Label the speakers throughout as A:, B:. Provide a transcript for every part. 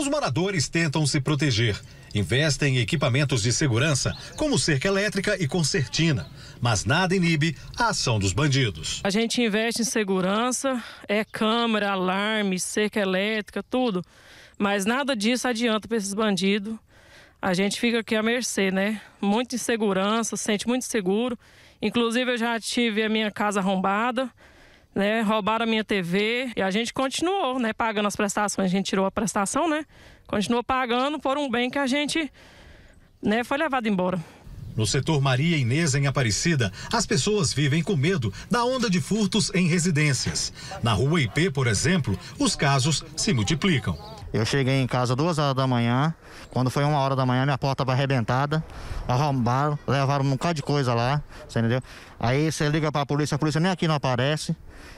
A: os moradores tentam se proteger. Investem em equipamentos de segurança, como cerca elétrica e concertina, mas nada inibe a ação dos bandidos.
B: A gente investe em segurança, é câmera, alarme, cerca elétrica, tudo. Mas nada disso adianta para esses bandidos. A gente fica aqui à mercê, né? Muita insegurança, sente muito seguro. Inclusive, eu já tive a minha casa arrombada né? Roubaram a minha TV e a gente continuou, né? Pagando as prestações, a gente tirou a prestação, né? Continuou pagando por um bem que a gente, né? Foi levado embora.
A: No setor Maria Inês, em Aparecida, as pessoas vivem com medo da onda de furtos em residências. Na rua IP, por exemplo, os casos se multiplicam.
C: Eu cheguei em casa duas horas da manhã. Quando foi uma hora da manhã, minha porta estava arrebentada. Arrombaram, levaram um bocado de coisa lá, você entendeu? Aí você liga para a polícia, a polícia nem aqui não aparece.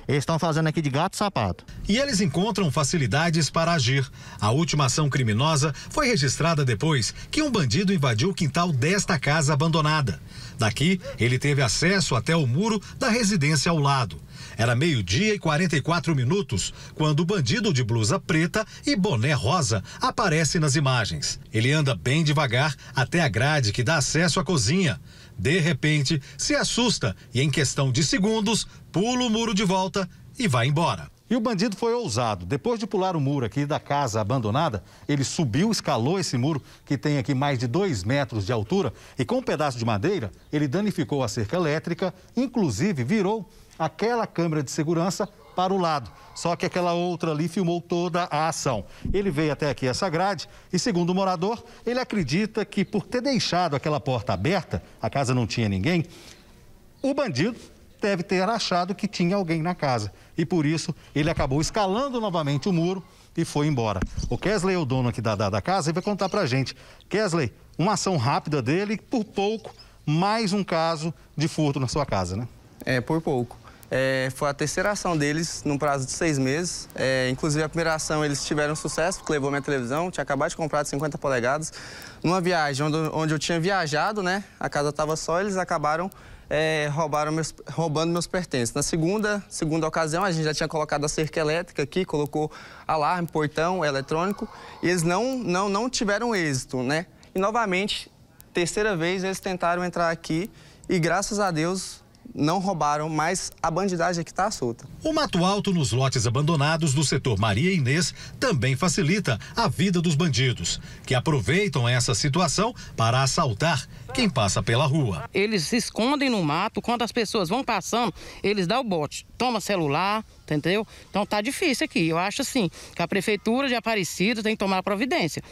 C: Eles estão fazendo aqui de gato e sapato. E
A: eles encontram facilidades para agir. A última ação criminosa foi registrada depois que um bandido invadiu o quintal desta casa abandonada. Daqui, ele teve acesso até o muro da residência ao lado. Era meio-dia e 44 minutos quando o bandido de blusa preta e boné rosa aparece nas imagens. Ele anda bem devagar até a grade que dá acesso à cozinha. De repente, se assusta e, em questão de segundos, pula o muro de volta e vai embora. E o bandido foi ousado. Depois de pular o muro aqui da casa abandonada, ele subiu, escalou esse muro, que tem aqui mais de dois metros de altura, e com um pedaço de madeira, ele danificou a cerca elétrica, inclusive virou aquela câmera de segurança para o lado. Só que aquela outra ali filmou toda a ação. Ele veio até aqui essa grade e, segundo o morador, ele acredita que por ter deixado aquela porta aberta, a casa não tinha ninguém, o bandido deve ter achado que tinha alguém na casa. E por isso ele acabou escalando novamente o muro e foi embora. O Kesley é o dono aqui da, da, da casa e vai contar pra gente. Kesley, uma ação rápida dele, por pouco, mais um caso de furto na sua casa, né?
C: É, por pouco. É, foi a terceira ação deles num prazo de seis meses. É, inclusive, a primeira ação eles tiveram sucesso, porque levou minha televisão. Tinha acabado de comprar de 50 polegadas. Numa viagem onde, onde eu tinha viajado, né? A casa estava só, eles acabaram é, roubaram meus, roubando meus pertences. Na segunda, segunda ocasião, a gente já tinha colocado a cerca elétrica aqui, colocou alarme, portão eletrônico, e eles não, não, não tiveram êxito, né? E novamente, terceira vez, eles tentaram entrar aqui e graças a Deus não roubaram, mas a bandidagem aqui é está solta. O
A: mato alto nos lotes abandonados do setor Maria Inês também facilita a vida dos bandidos, que aproveitam essa situação para assaltar quem passa pela rua.
D: Eles se escondem no mato, quando as pessoas vão passando, eles dão o bote, toma celular, entendeu? Então tá difícil aqui. Eu acho assim, que a prefeitura de Aparecida tem que tomar providência.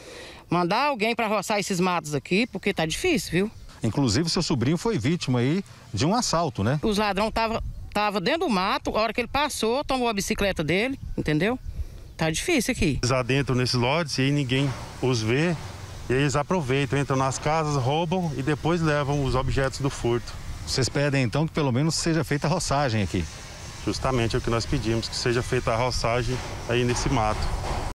D: Mandar alguém para roçar esses matos aqui, porque tá difícil, viu?
A: Inclusive, seu sobrinho foi vítima aí de um assalto, né?
D: Os ladrões estavam tava dentro do mato, a hora que ele passou, tomou a bicicleta dele, entendeu? Tá difícil aqui. Eles adentram nesses lotes e
A: aí ninguém os vê, e eles aproveitam, entram nas casas, roubam e depois levam os objetos do furto. Vocês pedem então que pelo menos seja feita a roçagem aqui? Justamente é o que nós pedimos, que seja feita a roçagem aí nesse mato.